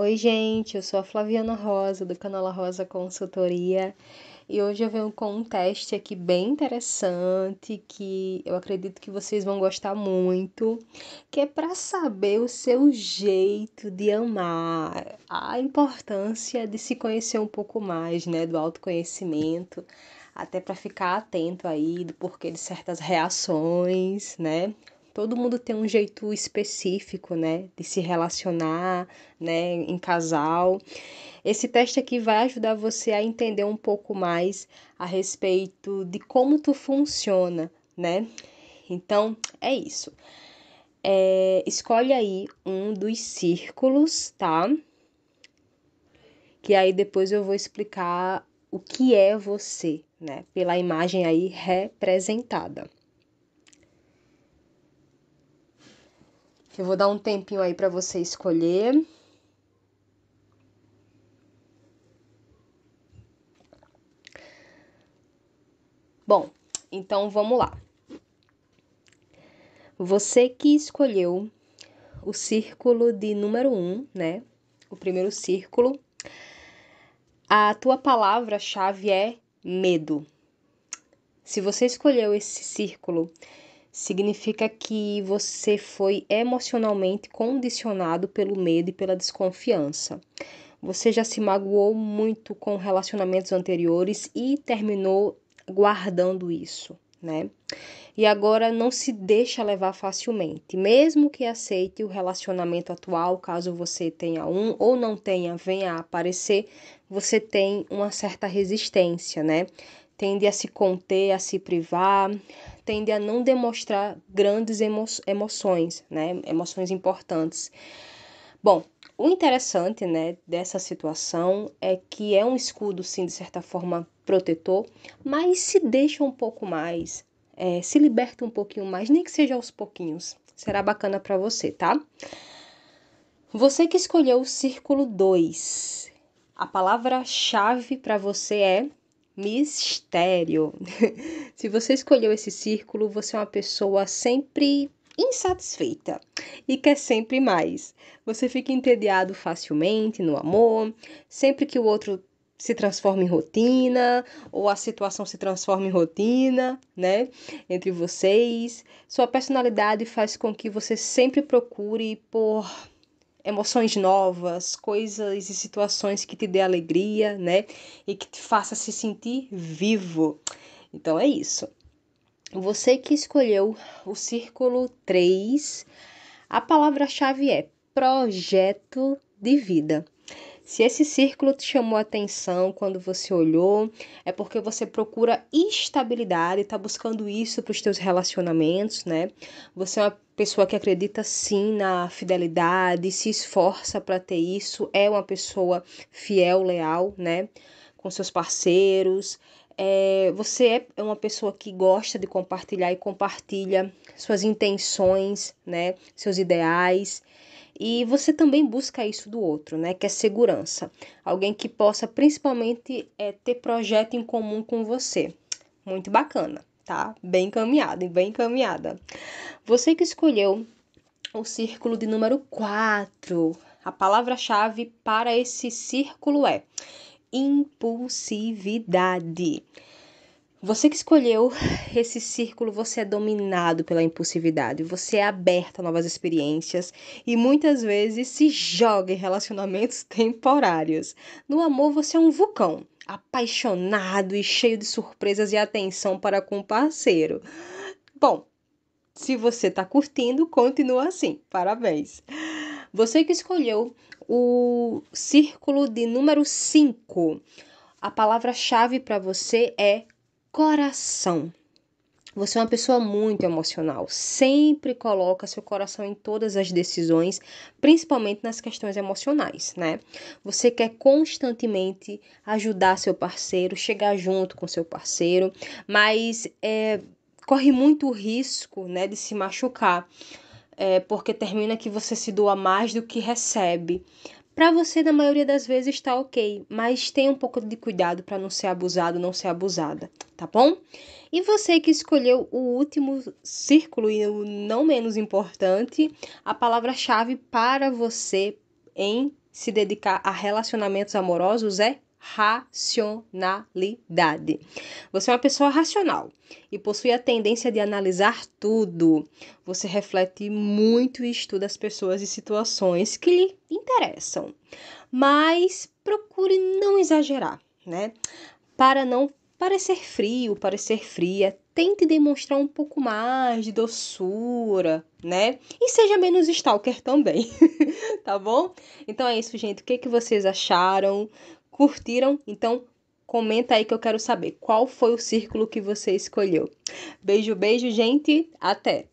Oi, gente, eu sou a Flaviana Rosa, do canal La Rosa Consultoria, e hoje eu venho com um teste aqui bem interessante que eu acredito que vocês vão gostar muito, que é para saber o seu jeito de amar, a importância de se conhecer um pouco mais, né, do autoconhecimento, até para ficar atento aí do porquê de certas reações, né? todo mundo tem um jeito específico, né, de se relacionar, né, em casal. Esse teste aqui vai ajudar você a entender um pouco mais a respeito de como tu funciona, né? Então, é isso. É, escolhe aí um dos círculos, tá? Que aí depois eu vou explicar o que é você, né? Pela imagem aí representada. eu vou dar um tempinho aí para você escolher. Bom, então vamos lá. Você que escolheu o círculo de número 1, um, né? O primeiro círculo. A tua palavra-chave é medo. Se você escolheu esse círculo, significa que você foi emocionalmente condicionado pelo medo e pela desconfiança. Você já se magoou muito com relacionamentos anteriores e terminou guardando isso, né? E agora não se deixa levar facilmente, mesmo que aceite o relacionamento atual, caso você tenha um ou não tenha, venha a aparecer, você tem uma certa resistência, né? Tende a se conter, a se privar, tende a não demonstrar grandes emo emoções, né? Emoções importantes. Bom, o interessante, né, dessa situação é que é um escudo, sim, de certa forma protetor, mas se deixa um pouco mais, é, se liberta um pouquinho mais, nem que seja aos pouquinhos. Será bacana para você, tá? Você que escolheu o círculo 2, a palavra-chave para você é mistério. Se você escolheu esse círculo, você é uma pessoa sempre insatisfeita e quer sempre mais. Você fica entediado facilmente no amor, sempre que o outro se transforma em rotina ou a situação se transforma em rotina, né? Entre vocês, sua personalidade faz com que você sempre procure por emoções novas, coisas e situações que te dê alegria, né? E que te faça se sentir vivo. Então é isso. Você que escolheu o círculo 3, a palavra-chave é projeto de vida. Se esse círculo te chamou a atenção quando você olhou, é porque você procura estabilidade, está buscando isso para os teus relacionamentos, né? Você é uma pessoa que acredita sim na fidelidade, se esforça para ter isso, é uma pessoa fiel, leal, né? Com seus parceiros, é, você é, é uma pessoa que gosta de compartilhar e compartilha suas intenções, né, seus ideais. E você também busca isso do outro, né? Que é segurança. Alguém que possa principalmente é, ter projeto em comum com você. Muito bacana, tá? Bem encaminhado e bem encaminhada. Você que escolheu o círculo de número 4. A palavra-chave para esse círculo é impulsividade. Você que escolheu esse círculo, você é dominado pela impulsividade, você é aberto a novas experiências e muitas vezes se joga em relacionamentos temporários. No amor, você é um vulcão, apaixonado e cheio de surpresas e atenção para com o parceiro. Bom, se você está curtindo, continua assim. Parabéns. Você que escolheu o círculo de número 5. A palavra-chave para você é coração. Você é uma pessoa muito emocional, sempre coloca seu coração em todas as decisões, principalmente nas questões emocionais, né? Você quer constantemente ajudar seu parceiro, chegar junto com seu parceiro, mas é, corre muito risco, né, de se machucar é, porque termina que você se doa mais do que recebe. Para você, na maioria das vezes, está ok, mas tenha um pouco de cuidado para não ser abusado, não ser abusada, tá bom? E você que escolheu o último círculo e o não menos importante, a palavra-chave para você em se dedicar a relacionamentos amorosos é racionalidade. Você é uma pessoa racional e possui a tendência de analisar tudo. Você reflete muito e estuda as pessoas e situações que lhe interessam, mas procure não exagerar, né? Para não parecer frio, parecer fria, tente demonstrar um pouco mais de doçura, né? E seja menos stalker também, tá bom? Então é isso, gente. O que, é que vocês acharam? Curtiram? Então comenta aí que eu quero saber qual foi o círculo que você escolheu. Beijo, beijo, gente. Até!